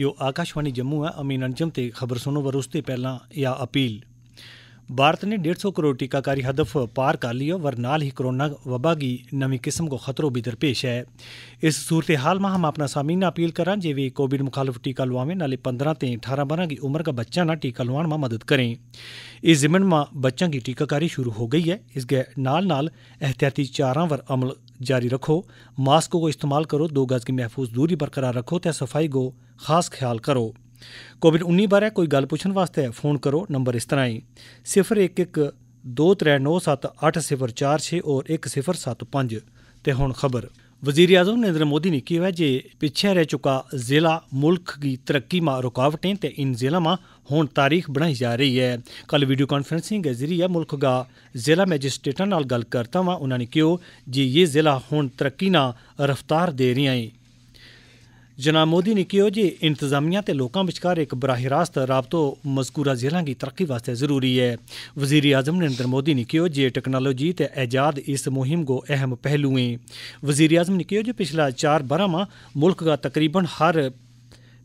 यो आकाशवाणी जम्मू है अमीन अंजम ते खबर सुनो वर उसते पहला या अपील भारत ने 150 करोड़ टीकाकारी हदफ पार कर लिया वर नाल ही कोरोना वबा की नवी किस्म को खतरो भी दरपेश है इस सूरत हाल में हम अपना सामीन अपील करा जे वे कोविड मुखालफ टीका लुआवें नाले पंद्रह ते अठारह बारह की उम्र का बच्चा ना टीका लुआन में मदद करें इस जिमन में बच्चों की टीकाकारी शुरू हो गई है इसके नाल नाल एहतियाती चारा वर अमल जारी रखो मास्क को इस्तेमाल करो दो गज़ की महफूज दूरी बरकरार रखो तो सफाई को खास ख्याल करो कोविड उन्नीस बारे कोई गल पुछन वास्ते फोन करो नंबर इस तरह ही सिफर एक एक दो त्रै नौ सत्त अठ सिफर चार छे और एक सिफर सत्त पंज ते हुन खबर वजीर अजम नरेंद्र मोदी ने कहा जे पीछे रह चुका जिला मुल्क की तरक्की में रुकावटें तो इन जिला में हूँ तारीख बनाई जा रही है कल वीडियो कॉन्फ्रेंसिंग के जरिए मुल्क का जिला मैजिस्ट्रेटा गल करता वहाँ उन्होंने कहा जी ये जिला हूँ तरक्की ना रफ्तार दे रही है ਜਨਾਬ ਮੋਦੀ ਨੇ ਕਿਹਾ ਜੀ ਇੰਤਜ਼ਾਮੀਆਂ ਤੇ ਲੋਕਾਂ ਵਿਚਕਾਰ ਇੱਕ ਬਰਾਹ ਰਾਸਤ ਰਾਬਤੋ ਮਜ਼ਕੂਰਾ ਜ਼ਿਲ੍ਹਾ ਦੀ ਤਰੱਕੀ ਵਾਸਤੇ ਜ਼ਰੂਰੀ ਹੈ ਵਜ਼ੀਰ ਆਜ਼ਮ ਨਰਿੰਦਰ ਮੋਦੀ ਨੇ ਕਿਹਾ ਜੇ ਟੈਕਨੋਲੋਜੀ ਤੇ ਇਜਾਦ ਇਸ ਮੁਹਿੰਮ ਕੋ ਅਹਿਮ ਪਹਿਲੂ ਹੈ ਵਜ਼ੀਰ ਆਜ਼ਮ ਨੇ ਕਿਹਾ ਜੀ ਪਿਛਲਾ 4-12 ਮਾ ਮੁਲਕ ਦਾ ਤਕਰੀਬਨ ਹਰ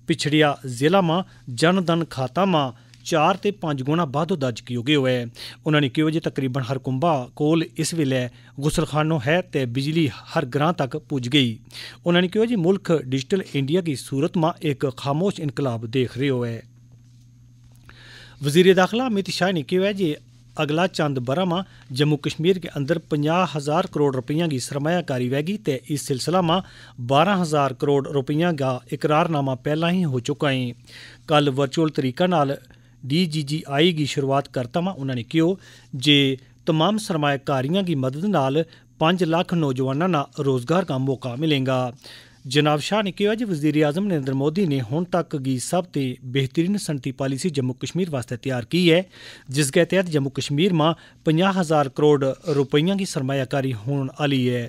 ਪਿਛੜਿਆ ਜ਼ਿਲ੍ਹਾ ਮਾ ਜਨਧਨ ਖਾਤਾ ਮਾ 4 ਤੇ 5 ਗੁਣਾ ਵੱਧ ਵਾਧੋ ਦਰਜ ਕੀਓਗੇ ਹੋਏ ਉਹਨਾਂ ਨੇ ਕਿਹਾ ਜੇ ਤਕਰੀਬਨ ਹਰ ਕੁੰਬਾ ਕੋਲ ਇਸ ਵੇਲੇ ਗੁਸਲਖਾਨੋ ਹੈ ਤੇ ਬਿਜਲੀ ਹਰ ਗ੍ਰਾਂ ਤੱਕ ਪਹੁੰਚ ਗਈ ਉਹਨਾਂ ਨੇ ਕਿਹਾ ਜੀ ਮੁਲਕ ਡਿਜੀਟਲ ਇੰਡੀਆ ਦੀ ਸੂਰਤ ਮਾ ਇੱਕ ਖਾਮੋਸ਼ ਇਨਕਲਾਬ ਦੇਖ ਹੋ ਹੈ ਵਜ਼ੀਰ ਦਾਖਲਾ ਅਮਿਤ ਸ਼ਾਹ ਨੇ ਕਿਹਾ ਜੀ ਅਗਲਾ ਚੰਦ ਬਰਮਾ ਜੰਮੂ ਕਸ਼ਮੀਰ ਦੇ ਅੰਦਰ 50000 ਕਰੋੜ ਰੁਪਈਆ ਦੀ ਸਰਮਾਇਆਕਾਰੀ ਵੈਗੀ ਤੇ ਇਸ سلسلہ ਮਾ 12000 ਕਰੋੜ ਰੁਪਈਆ ਦਾ ਇਕਰਾਰਨਾਮਾ ਪਹਿਲਾਂ ਹੀ ਹੋ ਚੁੱਕਾ ਹੈ ਕੱਲ ਵਰਚੁਅਲ ਤਰੀਕਾ ਨਾਲ ਡੀਜੀਜੀਆਈ ਦੀ ਸ਼ੁਰੂਆਤ ਕਰਤਾ ਵਾ ਉਹਨਾਂ ਨੇ ਕਿਹਾ ਜੇ तमाम ਸਰਮਾਇਕਾਰੀਆਂ ਦੀ ਮਦਦ ਨਾਲ 5 ਲੱਖ ਨੌਜਵਾਨਾਂ ਨੂੰ ਰੋਜ਼ਗਾਰ ਦਾ ਮੌਕਾ ਮਿਲੇਗਾ ਜਨਾਬ ਸ਼ਾਹ ਨੇ ਕਿਹਾ ਜੀ ਵਜ਼ੀਰ ਆਜ਼ਮ ਨਰਿੰਦਰ ਮੋਦੀ ਨੇ ਹੁਣ ਤੱਕ ਦੀ ਸਭ ਤੋਂ ਬਿਹਤਰੀਨ ਸੰਤੀ ਪਾਲਿਸੀ ਜੰਮੂ ਕਸ਼ਮੀਰ ਵਾਸਤੇ ਤਿਆਰ ਕੀ ਹੈ ਜਿਸ ਦੇ ਤਹਿਤ ਜੰਮੂ ਕਸ਼ਮੀਰ ਮਾ 50000 ਕਰੋੜ ਰੁਪਈਆ ਦੀ ਸਰਮਾਇਕਾਰੀ ਹੋਣ ਵਾਲੀ ਹੈ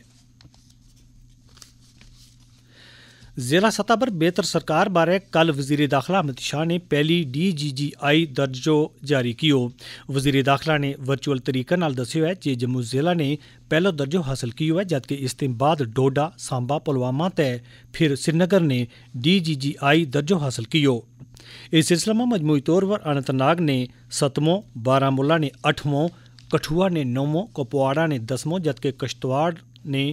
जिला सतह पर बेहतर सरकार बारे कल वजीर दाखिला अमित शाह ने पहली डी जी जी आई दर्जो जारी कियो वजीर दाखला ने वर्चुअल तरीके नाल दस्यो है जे जम्मू जिला ने पहला दर्जो हासिल की है जबकि इसके बाद डोडा सांबा पुलवामा ते फिर श्रीनगर ने डी जी जी आई दर्जो हासिल कियो इस सिलसिले में मजमूरी तौर पर अनंतनाग ने सतमों बारामूला ने अठवों कठुआ ने नौवों कुपवाड़ा ने दसवों जबकि कश्तवाड़ ने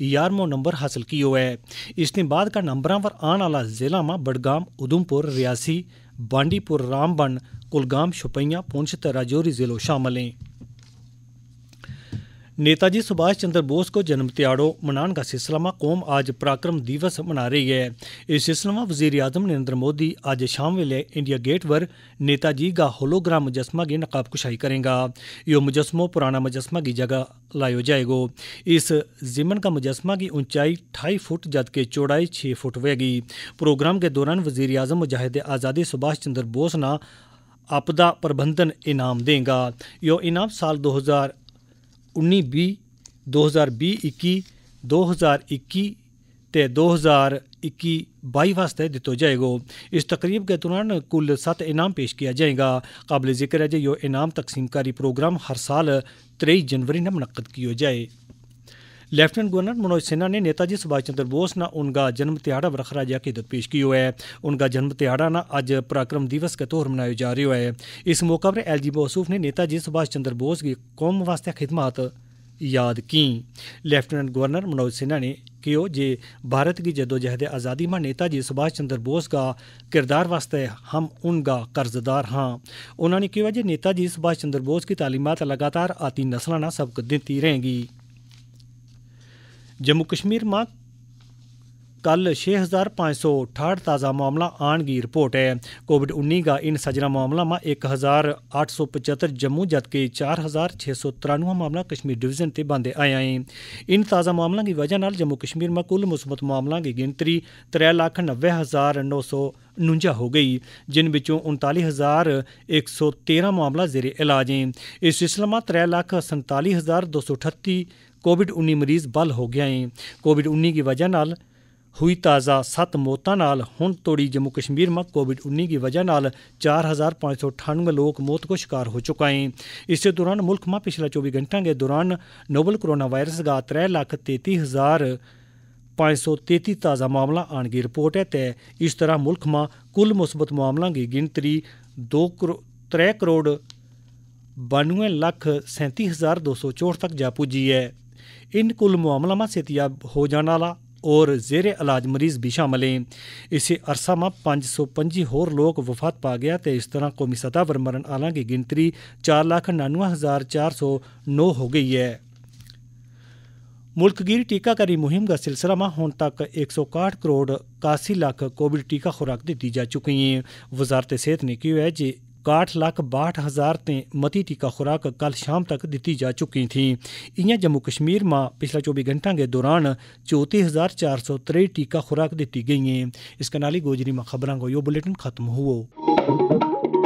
यारमो नंबर हासिल कियो है इसने बाद का नंबरों पर आने वाला जिला में बडगाम उधमपुर रियासी बांडीपुर रामबन कुलगाम शुपैया पुंछ राजौरी जिलों शामिल हैं नेताजी सुभाष चंद्र बोस को जन्म त्याड़ो मनाने का सिलसिला में कौम आज पराक्रम दिवस मना रही है इस सिलसिला में वजीर आजम नरेंद्र मोदी आज शाम वेले इंडिया गेट पर नेताजी का होलोग्राम मुजस्मा की नकाब कुशाई करेगा यो मुजस्मो पुराना मुजस्मा की जगह लायो जाएगा इस जिमन का मुजस्मा की ऊंचाई ढाई फुट जबकि चौड़ाई छः फुट होगी प्रोग्राम के दौरान वजीर अजम मुजाहिद आज़ादी सुभाष चंद्र बोस ना आपदा प्रबंधन इनाम देगा यो इनाम साल हजार उन्नी भी दो हज़ार बीह् इक्की दो हज़ार इक्की ते दो ज्हार इक्की बाई वास्तै दित्तो जाएगा इस तकरीब के दौरान कुल सत्त इनाम पेश किया जाएगा काबिल जिक्र है जे यो इनाम तकसीमकारी प्रोग्राम हर साल त्रेई जनवरी ने मुनद किया जाए लेफ्टिनेंट गवर्नर मनोज सिन्हा ने नेताजी सुभाष चंद्र बोस ना उनका जन्म तिहाड़ा पर खराज अकीदत पेश की है उनका जन्म तिहाड़ा ना अज पराक्रम दिवस के तौर मनाया जा रहा है इस मौका पर एल जी मौसूफ ने नेताजी सुभाष चंद्र बोस की कौम वास्ते खिदमत याद की लेफ्टिनेंट गवर्नर मनोज सिन्हा ने कियो जे भारत की जदोजहद आज़ादी में नेताजी सुभाष चंद्र बोस का किरदार वास्ते हम उनका कर्जदार हाँ उन्होंने कहा जे नेताजी सुभाष चंद्र बोस की तालीमत लगातार आती नस्लों ना सबक देती रहेंगी ਜੰਮੂ ਕਸ਼ਮੀਰ ਮਾ ਕੱਲ 6568 ਤਾਜ਼ਾ ਮਾਮਲਾ ਆਣ ਗਈ ਰਿਪੋਰਟ ਹੈ ਕੋਵਿਡ-19 ਦਾ ਇਨ ਸਜਣਾ ਮਾਮਲਾ ਮਾ 1875 ਜੰਮੂ ਕੇ 4693 ਮਾਮਲਾ ਕਸ਼ਮੀਰ ਡਿਵੀਜ਼ਨ ਤੇ ਬੰਦੇ ਆਏ ਆਏ ਇਨ ਤਾਜ਼ਾ ਮਾਮਲਾ ਦੀ ਵਜ੍ਹਾ ਨਾਲ ਜੰਮੂ ਕਸ਼ਮੀਰ ਮਾ ਕੁੱਲ ਮੁਸਬਤ ਮਾਮਲਾ ਦੀ ਗਿਣਤਰੀ 390949 ਹੋ ਗਈ ਜਿਨ ਵਿੱਚੋਂ 39113 ਮਾਮਲਾ ਜ਼ੇਰੇ ਇਲਾਜ ਹੈ ਇਸ ਸਿਲਸਿਲੇ ਮਾ 347238 ਕੋਵਿਡ-19 ਮਰੀਜ਼ ਬਲ ਹੋ ਗਿਆ ਹੈ ਕੋਵਿਡ-19 ਦੀ ਵਜ੍ਹਾ ਨਾਲ ਹੋਈ ਤਾਜ਼ਾ 7 ਮੌਤਾਂ ਨਾਲ ਹੁਣ ਤੋੜੀ ਜੰਮੂ ਕਸ਼ਮੀਰ ਮਾ ਕੋਵਿਡ-19 ਦੀ ਵਜ੍ਹਾ ਨਾਲ 4598 ਲੋਕ ਮੌਤ ਕੋ ਸ਼ਿਕਾਰ ਹੋ ਚੁੱਕਾ ਹੈ ਇਸੇ ਦੌਰਾਨ ਮੁਲਕ ਮਾ ਪਿਛਲਾ 24 ਘੰਟਿਆਂ ਦੇ ਦੌਰਾਨ ਨੋਵਲ ਕੋਰੋਨਾ ਵਾਇਰਸ ਦਾ 533 ਤਾਜ਼ਾ ਮਾਮਲਾ ਆਣ ਕੇ ਰਿਪੋਰਟ ਹੈ ਤੇ ਇਸ ਤਰ੍ਹਾਂ ਮੁਲਕ ਮਾ ਕੁੱਲ ਮੁਸਬਤ ਮਾਮਲਾ ਦੀ ਗਿਣਤਰੀ 2 ਕਰੋੜ 3 ਕਰੋੜ 92 ਲੱਖ 37,264 ਤੱਕ ਜਾ ਪੁੱਜੀ ਹੈ इन कुल मामला में सेहतियाब हो जाने आला और जेर इलाज मरीज भी शामिल हैं इसी अरसा में पाँच सौ पंजी होर लोग वफात पा गया तो इस तरह कौमी सतह पर मरण आलों की गिनती चार लख नानवे हज़ार चार सौ नौ हो गई है मुल्कगीर टीकाकारी मुहिम का सिलसिला में हूँ तक एक सौ काहठ करोड़ कासी लख कोविड टीका खुराक दी जा चुकी है वजारत सेहत ने कहा है कि काट लख बाहठ हज़ार ते मती टीका खुराक कल शाम तक दी जा चुकी थी इं जम्मू कश्मीर मां पिछले चौबीस घंटा के दौरान चौती हज़ार चार सौ त्रेई टीका खुराक दी गई हैं इस कनाली गोजरी में खबरों को यो बुलेटिन खत्म हुआ